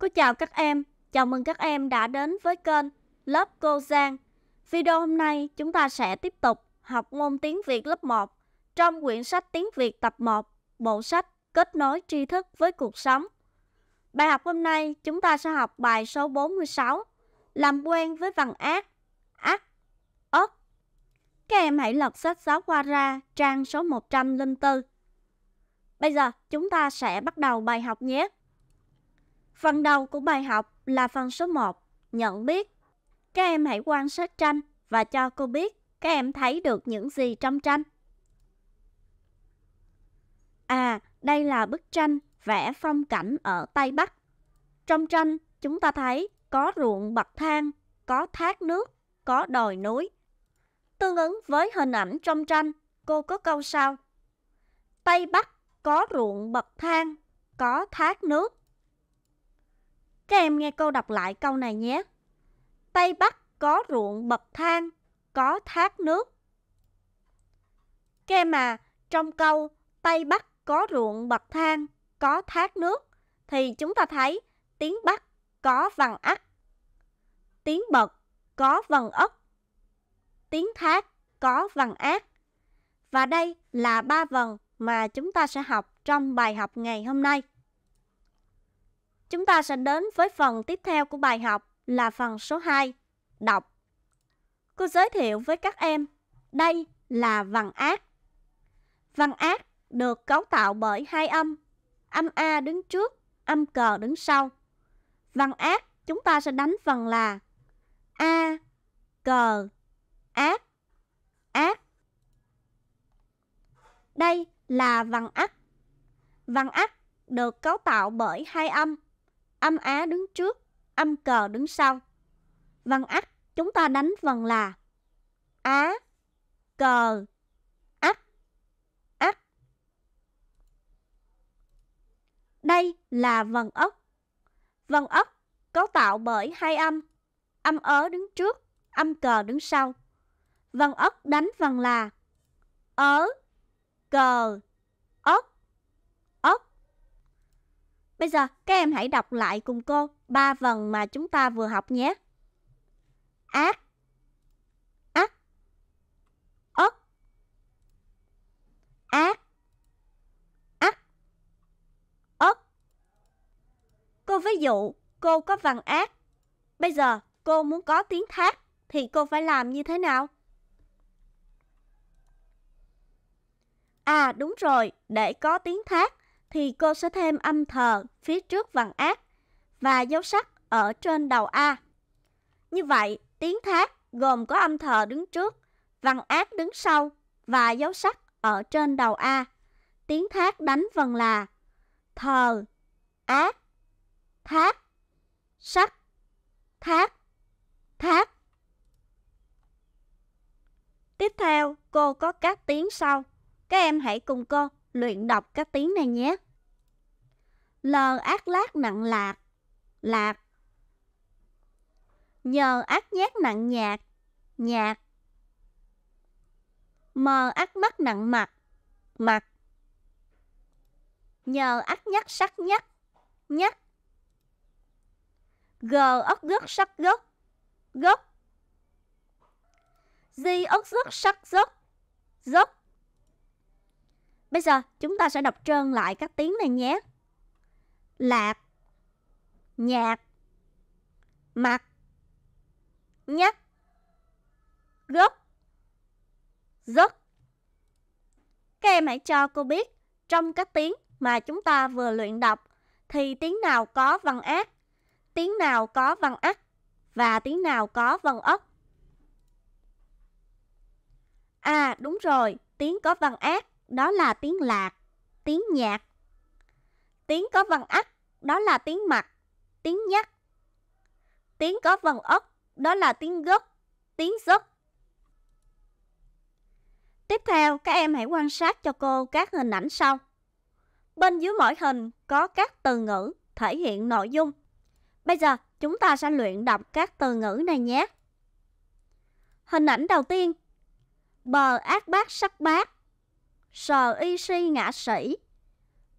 Cô chào các em, chào mừng các em đã đến với kênh Lớp Cô Giang. Video hôm nay chúng ta sẽ tiếp tục học ngôn tiếng Việt lớp 1 trong quyển sách tiếng Việt tập 1, bộ sách Kết nối tri thức với cuộc sống. Bài học hôm nay chúng ta sẽ học bài số 46, làm quen với vần ác, ác, ớt. Các em hãy lật sách giáo khoa ra trang số 104. Bây giờ chúng ta sẽ bắt đầu bài học nhé. Phần đầu của bài học là phần số 1, nhận biết. Các em hãy quan sát tranh và cho cô biết các em thấy được những gì trong tranh. À, đây là bức tranh vẽ phong cảnh ở Tây Bắc. Trong tranh, chúng ta thấy có ruộng bậc thang, có thác nước, có đồi núi. Tương ứng với hình ảnh trong tranh, cô có câu sau. Tây Bắc có ruộng bậc thang, có thác nước, các em nghe cô đọc lại câu này nhé. Tây Bắc có ruộng bậc thang, có thác nước. Các em à, trong câu Tây Bắc có ruộng bậc thang, có thác nước thì chúng ta thấy tiếng Bắc có vần ắt, tiếng bậc có vần ất, tiếng thác có vần ác. Và đây là ba vần mà chúng ta sẽ học trong bài học ngày hôm nay. Chúng ta sẽ đến với phần tiếp theo của bài học là phần số 2, đọc. Cô giới thiệu với các em, đây là vần ác. Vần ác được cấu tạo bởi hai âm, âm A đứng trước, âm cờ đứng sau. Vần ác chúng ta sẽ đánh phần là A, cờ, ác, ác. Đây là vần ắc. Vần ắc được cấu tạo bởi hai âm âm á đứng trước, âm cờ đứng sau. Văn ắt chúng ta đánh vần là á, cờ, ắt, ắt. Đây là vần ốc. Vần ốc cấu tạo bởi hai âm, âm ớ đứng trước, âm cờ đứng sau. Vần ốc đánh vần là ớ, cờ, ốc. Bây giờ các em hãy đọc lại cùng cô ba vần mà chúng ta vừa học nhé. Ác Ác Ất Ác Ác Ất Cô ví dụ cô có vần ác. Bây giờ cô muốn có tiếng thác thì cô phải làm như thế nào? À đúng rồi, để có tiếng thác thì cô sẽ thêm âm thờ phía trước vằn ác và dấu sắc ở trên đầu A. Như vậy, tiếng thác gồm có âm thờ đứng trước, vằn ác đứng sau và dấu sắc ở trên đầu A. Tiếng thác đánh vần là thờ, ác, thác, sắc, thác, thác. Tiếp theo, cô có các tiếng sau. Các em hãy cùng cô luyện đọc các tiếng này nhé. L ác lát nặng lạc, lạc. Nhờ ác nhát nặng nhạc, nhạc. M ác mắt nặng mặt, mặt. Nhờ ác nhắc sắc nhắc, nhắc. G ốc gớt sắc gớt, gớt. Di ốc rớt sắc rớt, rớt. Bây giờ chúng ta sẽ đọc trơn lại các tiếng này nhé. Lạc Nhạc Mặt Nhắc Gốc Giấc Các em hãy cho cô biết trong các tiếng mà chúng ta vừa luyện đọc thì tiếng nào có văn ác, tiếng nào có văn ắt và tiếng nào có văn ất. À đúng rồi, tiếng có văn ác đó là tiếng lạc, tiếng nhạc. Tiếng có vần ắt, đó là tiếng mặt, tiếng nhắc. Tiếng có vần ất, đó là tiếng gất, tiếng giấc. Tiếp theo, các em hãy quan sát cho cô các hình ảnh sau. Bên dưới mỗi hình có các từ ngữ thể hiện nội dung. Bây giờ, chúng ta sẽ luyện đọc các từ ngữ này nhé. Hình ảnh đầu tiên Bờ ác bát sắc bát sờ y si ngã sĩ,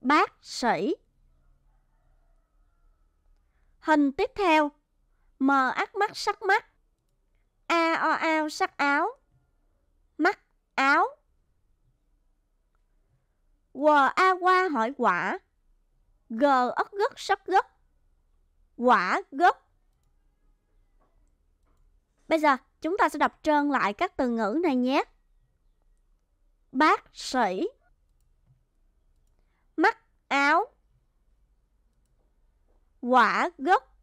bác sĩ. Hình tiếp theo, mờ ác mắt sắc mắt, a o ao sắc áo, mắt áo. Quờ a qua hỏi quả, g ất gất sắp gất, quả gất. Bây giờ chúng ta sẽ đọc trơn lại các từ ngữ này nhé bác sĩ mắc áo quả gốc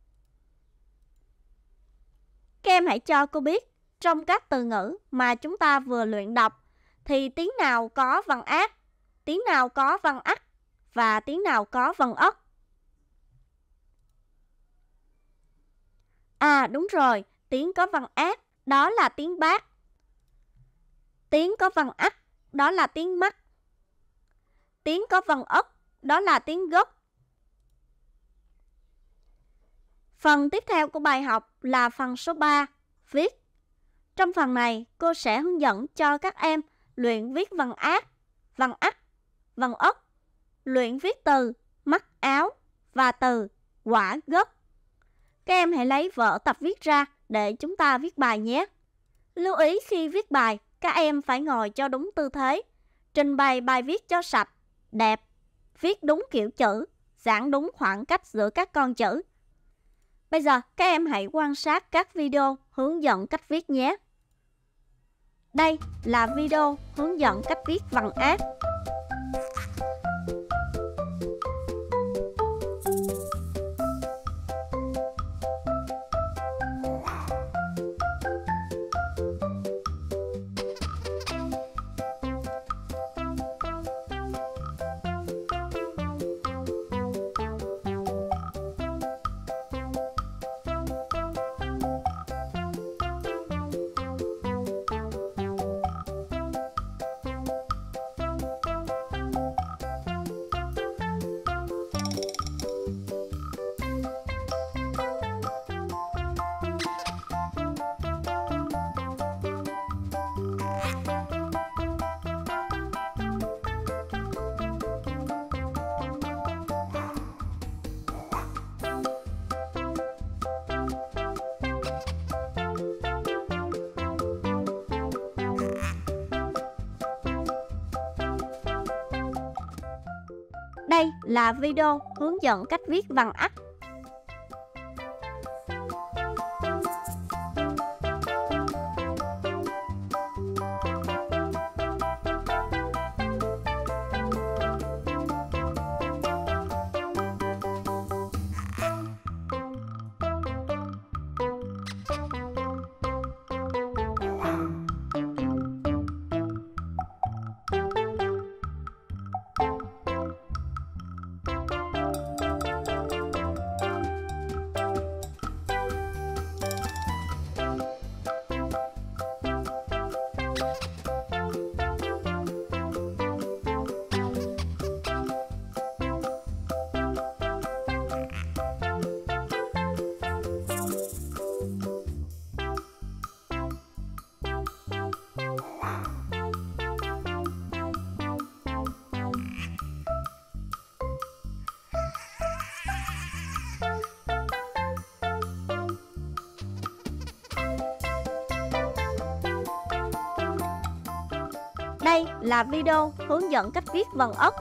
Các em hãy cho cô biết trong các từ ngữ mà chúng ta vừa luyện đọc thì tiếng nào có vần ác, tiếng nào có vần ắt và tiếng nào có vần ất. À đúng rồi, tiếng có vần ác đó là tiếng bác. Tiếng có vần ắt đó là tiếng mắt. Tiếng có phần ốc, đó là tiếng gốc. Phần tiếp theo của bài học là phần số 3, viết. Trong phần này, cô sẽ hướng dẫn cho các em luyện viết vần ác, vần ắt, vần ốc, luyện viết từ mắt áo và từ quả gốc. Các em hãy lấy vở tập viết ra để chúng ta viết bài nhé. Lưu ý khi viết bài, các em phải ngồi cho đúng tư thế, trình bày bài viết cho sạch, đẹp, viết đúng kiểu chữ, giãn đúng khoảng cách giữa các con chữ. Bây giờ các em hãy quan sát các video hướng dẫn cách viết nhé. Đây là video hướng dẫn cách viết bằng app Đây là video hướng dẫn cách viết văn ắt Đây là video hướng dẫn cách viết vần ốc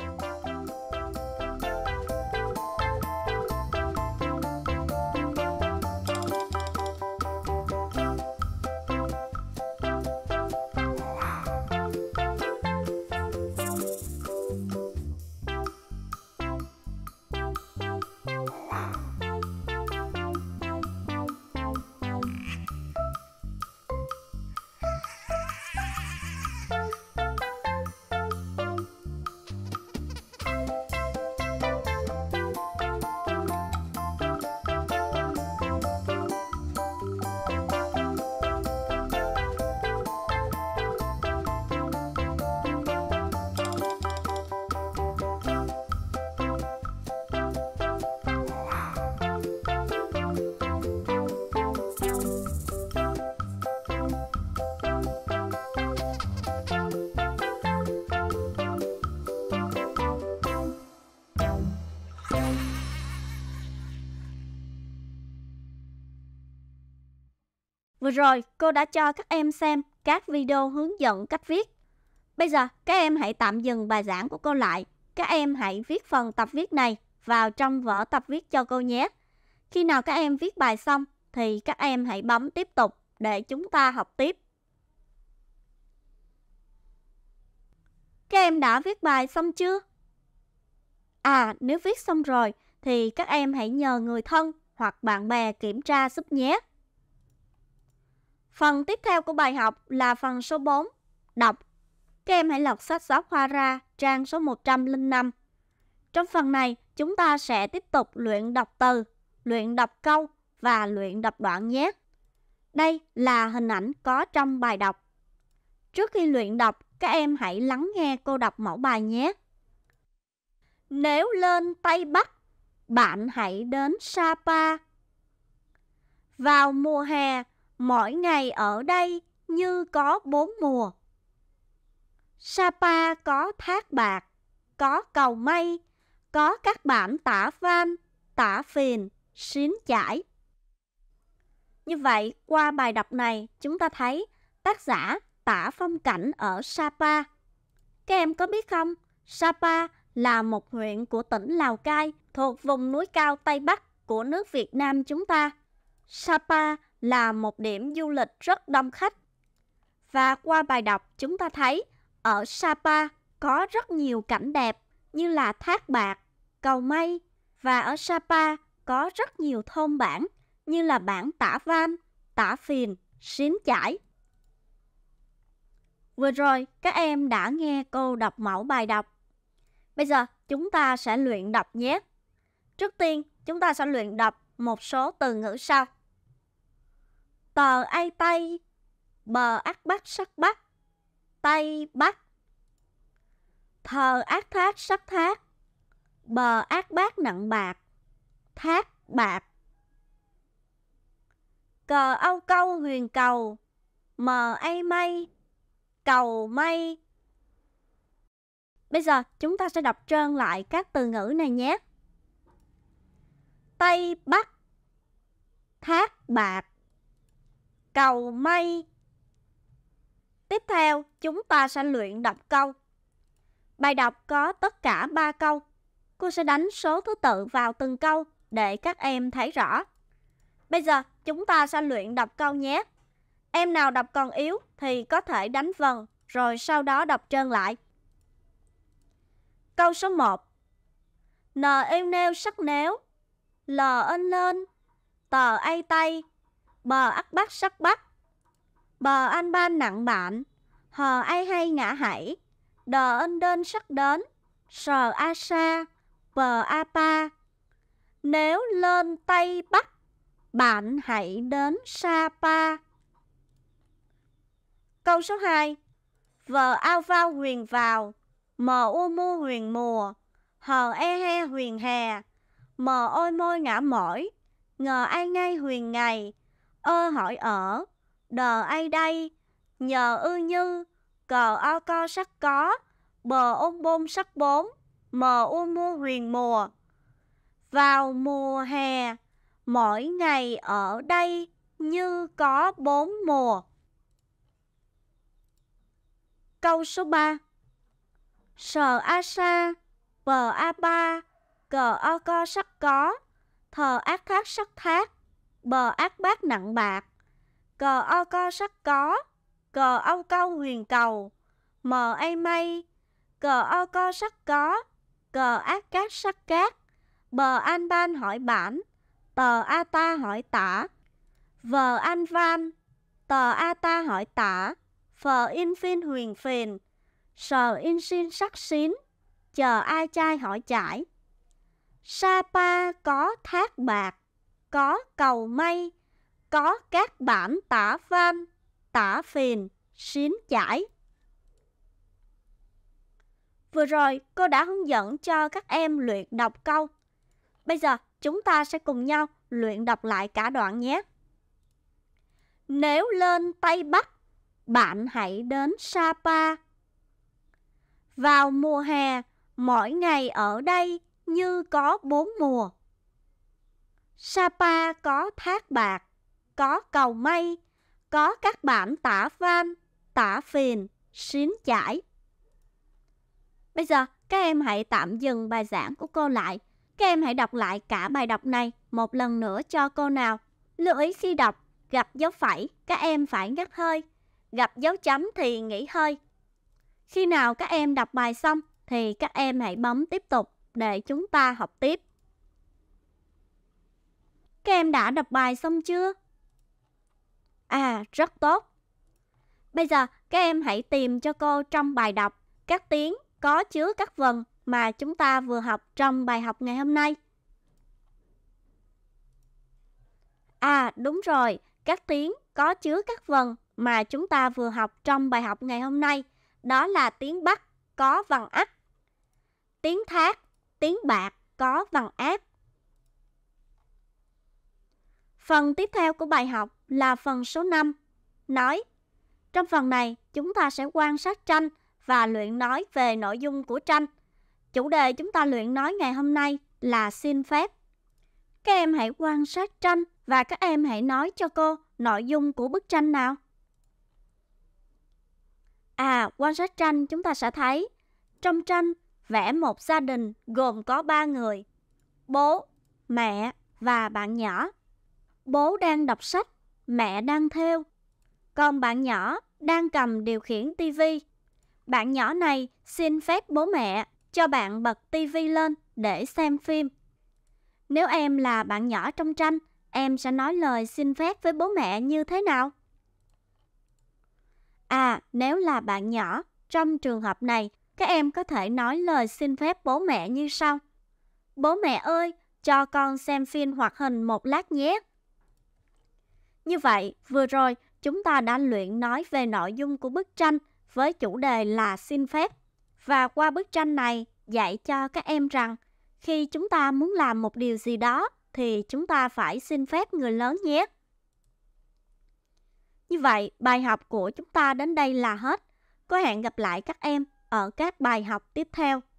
Vừa rồi, cô đã cho các em xem các video hướng dẫn cách viết. Bây giờ, các em hãy tạm dừng bài giảng của cô lại. Các em hãy viết phần tập viết này vào trong vở tập viết cho cô nhé. Khi nào các em viết bài xong, thì các em hãy bấm tiếp tục để chúng ta học tiếp. Các em đã viết bài xong chưa? À, nếu viết xong rồi thì các em hãy nhờ người thân hoặc bạn bè kiểm tra giúp nhé. Phần tiếp theo của bài học là phần số 4, đọc. Các em hãy lật sách giáo khoa ra trang số 105. Trong phần này, chúng ta sẽ tiếp tục luyện đọc từ, luyện đọc câu và luyện đọc đoạn nhé. Đây là hình ảnh có trong bài đọc. Trước khi luyện đọc, các em hãy lắng nghe cô đọc mẫu bài nhé. Nếu lên Tây Bắc, bạn hãy đến Sapa. Vào mùa hè, mỗi ngày ở đây như có bốn mùa. Sapa có thác bạc, có cầu mây, có các bản tả van, tả phiền, xuyến chải. Như vậy, qua bài đọc này, chúng ta thấy tác giả tả phong cảnh ở Sapa. Các em có biết không, Sapa là một huyện của tỉnh Lào Cai thuộc vùng núi cao Tây Bắc của nước Việt Nam chúng ta. Sapa là một điểm du lịch rất đông khách. Và qua bài đọc chúng ta thấy ở Sapa có rất nhiều cảnh đẹp như là thác bạc, cầu mây và ở Sapa có rất nhiều thôn bản như là bản Tả Van, Tả Phiền, Xín Chải. Vừa rồi các em đã nghe cô đọc mẫu bài đọc. Bây giờ chúng ta sẽ luyện đọc nhé. Trước tiên chúng ta sẽ luyện đọc một số từ ngữ sau. Tờ ai tay bờ ác bắt sắc bắt tay bắt Thờ ác thác sắc thác, bờ ác bát nặng bạc, thác bạc. Cờ âu câu huyền cầu, mờ ai mây, cầu mây. Bây giờ chúng ta sẽ đọc trơn lại các từ ngữ này nhé. Tây Bắc Thác Bạc cầu may Tiếp theo, chúng ta sẽ luyện đọc câu. Bài đọc có tất cả 3 câu. Cô sẽ đánh số thứ tự vào từng câu để các em thấy rõ. Bây giờ, chúng ta sẽ luyện đọc câu nhé. Em nào đọc còn yếu thì có thể đánh vần, rồi sau đó đọc trơn lại. Câu số 1 N yêu nêu sắc nếu L ân lên Tờ ai tay Bờ ắt bắt sắc bắt Bờ an ban nặng bạn Hờ ai hay ngã hãy Đờ ân đơn sắc đến Sờ a sa Bờ a pa Nếu lên Tây Bắc Bạn hãy đến Sa Pa Câu số 2 Vờ ao vao huyền vào Mờ u mu huyền mùa Hờ e he huyền hè Mờ ôi môi ngã mỏi Ngờ ai ngay huyền ngày ơ hỏi ở, đờ ai đây, nhờ ư như, cờ o co sắc có, bờ ôn bôn sắc bốn, mờ u mua huyền mùa. Vào mùa hè, mỗi ngày ở đây như có bốn mùa. Câu số ba Sờ A Sa, Bờ A Ba, Cờ O Co sắc có, Thờ Ác Thác sắc thác, bờ ác bát nặng bạc, cờ o co sắc có, cờ âu câu huyền cầu, mờ ai mây, cờ o co sắc có, cờ ác cát sắc cát, bờ an ban hỏi bản, tờ a ta hỏi tả, vờ an van, tờ a ta hỏi tả, phờ in phiên huyền phiền, sờ in xin sắc xín, chờ ai trai hỏi trải, sa pa có thác bạc, có cầu may, có các bản tả van, tả phiền, xín chải. Vừa rồi cô đã hướng dẫn cho các em luyện đọc câu. Bây giờ chúng ta sẽ cùng nhau luyện đọc lại cả đoạn nhé. Nếu lên Tây Bắc, bạn hãy đến Sapa. Vào mùa hè, mỗi ngày ở đây như có bốn mùa. Sapa có thác bạc, có cầu mây, có các bản tả van, tả phiền, xín chải. Bây giờ các em hãy tạm dừng bài giảng của cô lại. Các em hãy đọc lại cả bài đọc này một lần nữa cho cô nào. Lưu ý khi đọc, gặp dấu phẩy, các em phải ngắt hơi. Gặp dấu chấm thì nghỉ hơi. Khi nào các em đọc bài xong thì các em hãy bấm tiếp tục để chúng ta học tiếp. Các em đã đọc bài xong chưa? À, rất tốt. Bây giờ các em hãy tìm cho cô trong bài đọc các tiếng có chứa các vần mà chúng ta vừa học trong bài học ngày hôm nay. À, đúng rồi, các tiếng có chứa các vần mà chúng ta vừa học trong bài học ngày hôm nay, đó là tiếng Bắc có vần ắt, tiếng Thác, tiếng Bạc có vần áp. Phần tiếp theo của bài học là phần số 5, nói. Trong phần này, chúng ta sẽ quan sát tranh và luyện nói về nội dung của tranh. Chủ đề chúng ta luyện nói ngày hôm nay là xin phép. Các em hãy quan sát tranh và các em hãy nói cho cô nội dung của bức tranh nào. À, quan sát tranh chúng ta sẽ thấy trong tranh vẽ một gia đình gồm có ba người, bố, mẹ và bạn nhỏ bố đang đọc sách, mẹ đang theo. Còn bạn nhỏ đang cầm điều khiển tivi. Bạn nhỏ này xin phép bố mẹ cho bạn bật tivi lên để xem phim. Nếu em là bạn nhỏ trong tranh, em sẽ nói lời xin phép với bố mẹ như thế nào? À, nếu là bạn nhỏ, trong trường hợp này, các em có thể nói lời xin phép bố mẹ như sau. Bố mẹ ơi, cho con xem phim hoạt hình một lát nhé. Như vậy, vừa rồi chúng ta đã luyện nói về nội dung của bức tranh với chủ đề là xin phép. Và qua bức tranh này dạy cho các em rằng khi chúng ta muốn làm một điều gì đó thì chúng ta phải xin phép người lớn nhé. Như vậy, bài học của chúng ta đến đây là hết. Có hẹn gặp lại các em ở các bài học tiếp theo.